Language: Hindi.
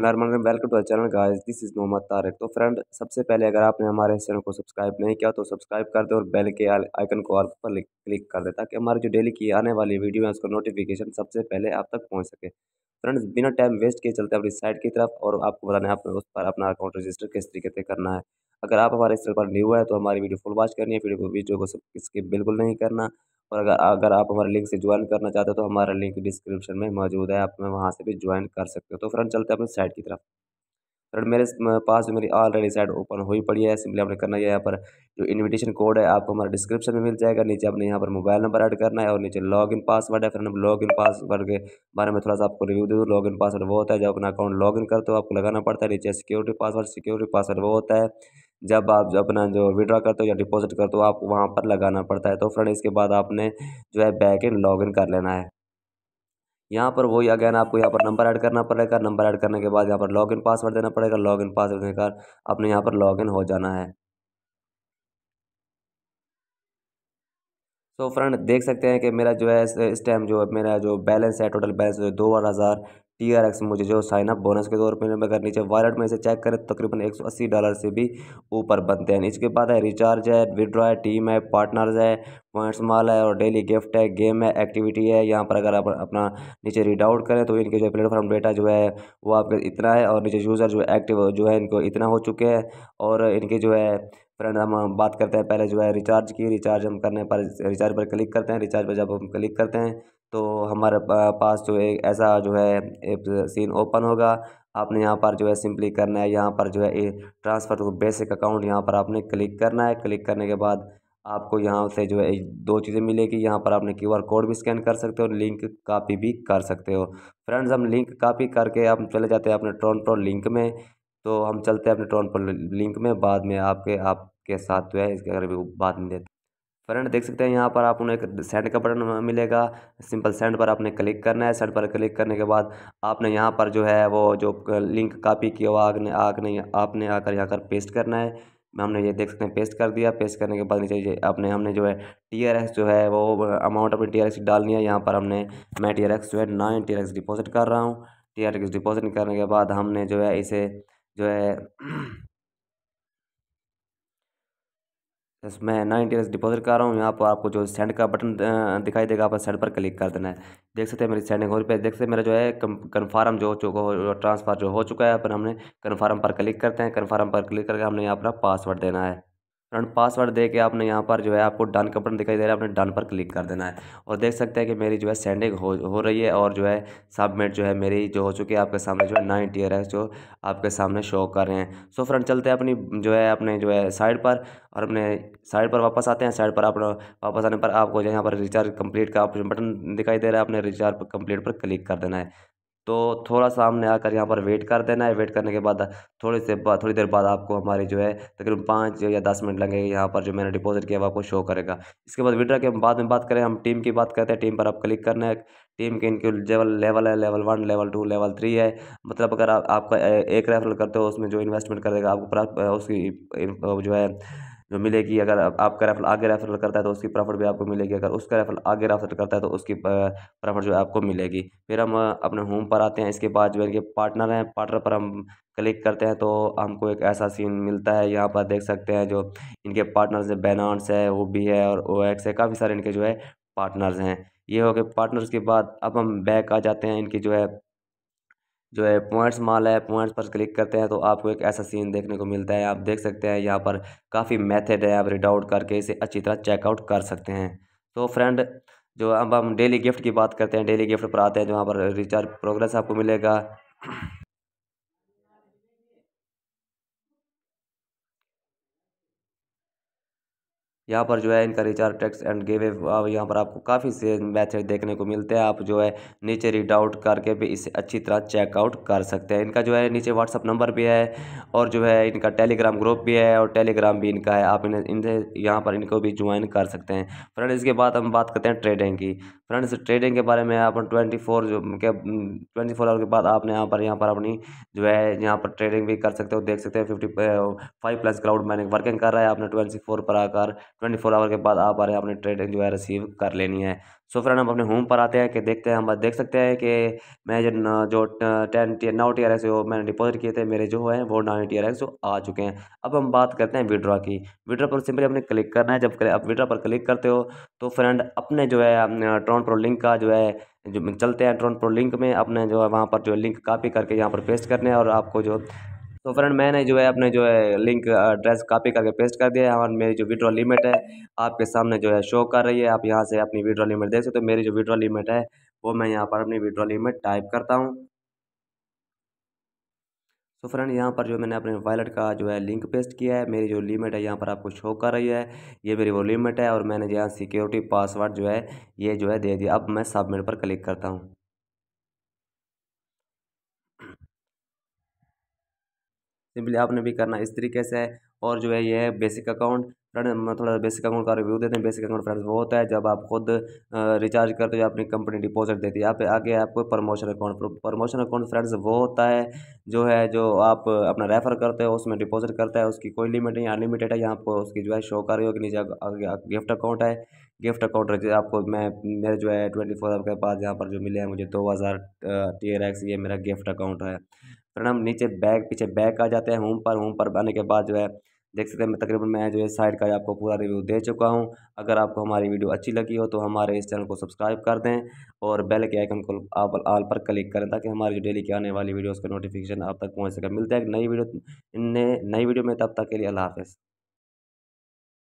normal welcome to channel guys this is Mohammad Tariq तो फ्रेंड सबसे पहले अगर आपने हमारे चैनल को सब्सक्राइब नहीं किया तो सब्सक्राइब कर दें और बेल के आइकन को ऑल पर क्लिक कर दें ताकि हमारी जो डेली की आने वाली वीडियो है उसका नोटिफिकेशन सबसे पहले आप तक पहुंच सके फ्रेंड्स बिना टाइम वेस्ट किए चलते अपनी साइट की तरफ और आपको बताने आप आपने उस पर अपना अकाउंट रजिस्टर किस तरीके से करना है अगर आप हमारे चैनल पर न्यू है तो हमारी वीडियो फुल वॉच करनी है वीडियो को वीडियो को बिल्कुल नहीं करना और अगर अगर आप हमारे लिंक से ज्वाइन करना चाहते हो तो हमारा लिंक डिस्क्रिप्शन में मौजूद है आप में वहाँ से भी ज्वाइन कर सकते हो तो फ्रेंड चलते हैं अपनी साइट की तरफ फ्रेंड मेरे पास जो मेरी ऑलरेडी साइट ओपन ही पड़ी है सिंपली आपने करना है यहाँ पर जो इनविटेशन कोड है आपको हमारा डिस्क्रिप्शन में मिल जाएगा नीचे आपने यहाँ पर मोबाइल नंबर ऐड करना है और नीचे लॉगिन पासवर्ड है फ्रेंड हम लॉगिन पासवर्ड के बारे में थोड़ा सा आपको रिव्यू दे दूँ लॉगिन पासवर्ड वो होता है जब अपना अकाउंट लॉगिन करते हो आपको लगाना पड़ता है नीचे सिक्योरिटी पासवर्ड सिक्योरिटी पासवर्ड वो होता है जब आप जो अपना जो विड्रा करते हो या डिपॉज़िट करते हो आपको वहाँ पर लगाना पड़ता है तो फ्रेंड इसके बाद आपने जो है बैक इन इन कर लेना है यहाँ पर वही अगैन आपको यहाँ पर नंबर ऐड करना पड़ेगा नंबर ऐड करने के बाद यहाँ पर लॉगिन पासवर्ड देना पड़ेगा लॉगिन पासवर्ड देकर अपने यहाँ पर लॉगिन हो जाना है सो so फ्रेंड देख सकते हैं कि मेरा जो है इस टाइम जो मेरा जो बैलेंस है टोटल बैलेंस जो दो हज़ार टी आर एक्स मुझे जो साइन अप बोनस के तौर पर अगर नीचे वॉलेट में इसे चेक करें तो तकरीबन एक सौ अस्सी डॉलर से भी ऊपर बनते हैं इसके बाद है रिचार्ज है विड्रॉ है टीम है पार्टनर्स है पॉइंट्स माल है और डेली गिफ्ट है गेम है एक्टिविटी है यहाँ पर अगर आप अपना नीचे रीड आउट करें तो इनके जो प्लेटफॉर्म डेटा जो है वो आपके इतना है और नीचे यूज़र जो एक्टिव जो है इनको इतना हो चुके हैं और इनके जो है फ्रेंड हम बात करते हैं पहले जो है रिचार्ज की रिचार्ज हम करने पर रिचार्ज पर क्लिक करते हैं रिचार्ज पर जब हम क्लिक करते हैं तो हमारे पास जो है ऐसा जो है एक सीन ओपन होगा आपने यहाँ पर जो है सिंपली करना है यहाँ पर जो है a transfer to basic account यहाँ पर आपने क्लिक करना है क्लिक करने के बाद आपको यहाँ से जो है दो चीज़ें मिलेगी यहाँ पर आपने क्यू आर कोड भी स्कैन कर सकते हो लिंक कापी भी कर सकते हो फ्रेंड्स हम लिंक कापी करके हम चले जाते हैं अपने ट्रोन प्रो लिंक में तो हम चलते हैं अपने ट्रॉन प्रो लिंक में बाद में आपके आपके साथ जो है इसके अगर भी बात नहीं देते फ्रेंड देख सकते हैं यहाँ पर आप उन्हें एक सेंड का बटन मिलेगा सिंपल सेंड पर आपने क्लिक करना है सेंड पर क्लिक करने के बाद आपने यहाँ पर जो है वो जो लिंक कापी किया हुआ आग आपने आपने आकर यहाँ कर पेस्ट करना है हमने ये देख सकते हैं पेस्ट कर दिया पेस्ट करने के बाद नीचे ये आपने हमने जो है टी आर एक्स जो है वो अमाउंट अपनी टी आर एक्स डालनी है यहाँ पर हमने मैं टी आर एक्स जो है nine T R X deposit कर रहा हूँ टी आर एक्स डिपॉजिट करने के बाद हमने जो है इसे जो है मैं नाइन टी डिपॉजिट कर रहा हूँ यहाँ पर आपको जो सेंड का बटन दिखाई देगा आप सेंड पर क्लिक कर देना है देख सकते हैं मेरी सेंडिंग हो रही है देख सकते हैं मेरा जो है कन्फर्म जो हो चुका हो ट्रांसफ़र जो हो चुका है अपन हमने कन्फर्म पर क्लिक करते हैं कन्फर्म पर क्लिक करके हमने यहाँ अपना पासवर्ड देना है फ्रंट पासवर्ड दे के आपने यहाँ पर जो है आपको डन का बटन दिखाई दे रहा है आपने डन पर क्लिक कर देना है और देख सकते हैं कि मेरी जो है सेंडिंग हो हो रही है और जो है सबमिट जो है मेरी जो हो चुकी है आपके सामने जो है नाइन टीयर है जो आपके सामने शो कर रहे हैं सो फ्रेंड चलते हैं अपनी जो है अपने जो है साइड पर और अपने साइड पर वापस आते हैं साइड पर आप वापस आने पर आपको जो यहाँ पर रिचार्ज कंप्लीट का ऑप्शन बटन दिखाई दे रहा है आपने रिचार्ज कम्प्लीट पर क्लिक कर देना है तो थोड़ा सा हमने आकर यहाँ पर वेट कर देना है वेट करने के बाद थोड़ी से थोड़ी देर बाद आपको हमारी जो है तकरीबन पाँच या दस मिनट लगेंगे यहाँ पर जो मैंने डिपॉजिट किया वो आपको शो करेगा इसके बाद विड्रा के बाद में बात करें हम टीम की बात करते हैं टीम पर आप क्लिक करना है टीम के इनके लेवल लेवल है level one level two level three है मतलब अगर आप, आपका एक रेफरल करते हो उसमें जो इन्वेस्टमेंट कर देगा आपको उसकी जो है जो मिलेगी अगर आपका रेफर आगे रेफर करता है तो उसकी प्रॉफिट भी आपको मिलेगी अगर उसका रेफर आगे रेफर करता है तो उसकी प्रॉफिट जो है आपको मिलेगी फिर हम अपने होम पर आते हैं इसके बाद जो इनके पार्टनर हैं पार्टनर पर हम क्लिक करते हैं तो हमको एक ऐसा सीन मिलता है यहाँ पर देख सकते हैं जो इनके पार्टनर्स है बैनार्स है वो भी है और ओ एक्स है काफ़ी सारे इनके जो है पार्टनर्स हैं ये हो गए पार्टनर्स के बाद अब हम बैक आ जाते हैं इनकी जो है जो है पॉइंट्स माल है पॉइंट्स पर क्लिक करते हैं तो आपको एक ऐसा सीन देखने को मिलता है आप देख सकते हैं यहाँ पर काफ़ी मेथड है आप रीड आउट करके इसे अच्छी तरह चेकआउट कर सकते हैं तो फ्रेंड जो अब हम डेली गिफ्ट की बात करते हैं डेली गिफ्ट पर आते हैं जहाँ तो पर रिचार्ज प्रोग्रेस आपको मिलेगा यहाँ पर जो है इनका रिचार्ज टैक्स एंड गेवे यहाँ पर आपको काफ़ी से मैथड देखने को मिलते हैं आप जो है नीचे रीड आउट करके भी इसे अच्छी तरह चेकआउट कर सकते हैं इनका जो है नीचे व्हाट्सअप नंबर भी है और जो है इनका टेलीग्राम ग्रुप भी है और टेलीग्राम भी इनका है आप इन्हें इनसे यहाँ पर इनको भी ज्वाइन कर सकते हैं फ्रेंड इसके बाद हम बात करते हैं ट्रेडिंग की फ्रेंड्स ट्रेडिंग के बारे में आप ट्वेंटी फोर जो के ट्वेंटी फोर आवर के बाद आपने यहाँ पर यहाँ पर अपनी जो है यहाँ पर ट्रेडिंग भी कर सकते हो देख सकते हो फिफ्टी फाइव प्लस क्राउड मैंने वर्किंग कर रहा है आपने ट्वेंटी फोर पर आकर ट्वेंटी फोर आवर के बाद आप आ रहे हैं अपनी ट्रेड जो है रिसीव कर लेनी है सो फ्रेंड हम अपने होम पर आते हैं कि देखते हैं हम देख सकते हैं कि मैं जो जो टेन टी नौ टी आर एक्स जो मैंने डिपॉजिट किए थे मेरे जो है वो नाइन टी आर एक्स जो आ चुके हैं अब हम बात करते हैं विड्रा की विड्रा पर सिंपली अपने क्लिक करना है जब आप विड्रा पर क्लिक करते हो तो फ्रेंड अपने जो है ट्रॉन प्रो लिंक का जो है जो चलते हैं ट्रॉन प्रो लिंक में अपने जो है वहाँ पर जो लिंक कापी करके यहाँ पर पेस्ट करने है और आपको जो तो फ्रेंड मैंने जो है अपने जो है लिंक एड्रेस कॉपी करके पेस्ट कर दिया है और मेरी जो विड्रॉ लिमिट है आपके सामने जो है शो कर रही है आप यहाँ से अपनी विड्रॉ लिमिट देख सकते हो मेरी जो विड्रॉ लिमिट है वो मैं यहाँ पर अपनी विड्रॉ लिमिट टाइप करता हूँ तो फ्रेंड यहाँ पर जो मैंने अपने वॉलेट का जो है लिंक पेस्ट किया है मेरी जो लिमिट है यहाँ पर आपको शो कर रही है ये मेरी वो लिमिट है और मैंने जो यहाँ सिक्योरिटी पासवर्ड जो है ये जो है दे दिया अब मैं सबमिट पर क्लिक करता हूँ सिंपली आपने भी करना इस तरीके से और जो है यह बेसिक अकाउंट फ्रेंड मैं थोड़ा बेसिक अकाउंट का रिव्यू देते हैं बेसिक अकाउंट फ्रेंड्स वो होता है जब आप खुद रिचार्ज करते हो अपनी कंपनी डिपॉजिट देती है यहाँ पे आगे आपको promotion account promotion account friends वो होता है जो है जो आप अपना रेफर करते हो उसमें डिपॉजिट करता है उसकी कोई लिमिट नहीं अनलिमिटेड है यहाँ पर उसकी जो है शो कर रही हो कि नीचे गिफ्ट अकाउंट है गिफ्ट अकाउंट आपको मैं मेरे जो है ट्वेंटी फोर के पास यहाँ पर जो मिले हैं मुझे दो हज़ार टी आर एक्स ये मेरा गिफ्ट अकाउंट है प्रणाम नीचे बैक पीछे बैक आ जाते हैं होम पर होम पर आने के बाद जो है देख सकते हैं मैं तकरीबन मैं जो है साइड का आपको पूरा रिव्यू दे चुका हूं अगर आपको हमारी वीडियो अच्छी लगी हो तो हमारे इस चैनल को सब्सक्राइब कर दें और बेल के आइकन को आप आल पर क्लिक करें ताकि हमारी जो डेली की आने वाली वीडियोस का नोटिफिकेशन आप तक पहुँच सके मिलता है एक नई वीडियो नई वीडियो में तब तक के लिए अल्लाह हाफिज़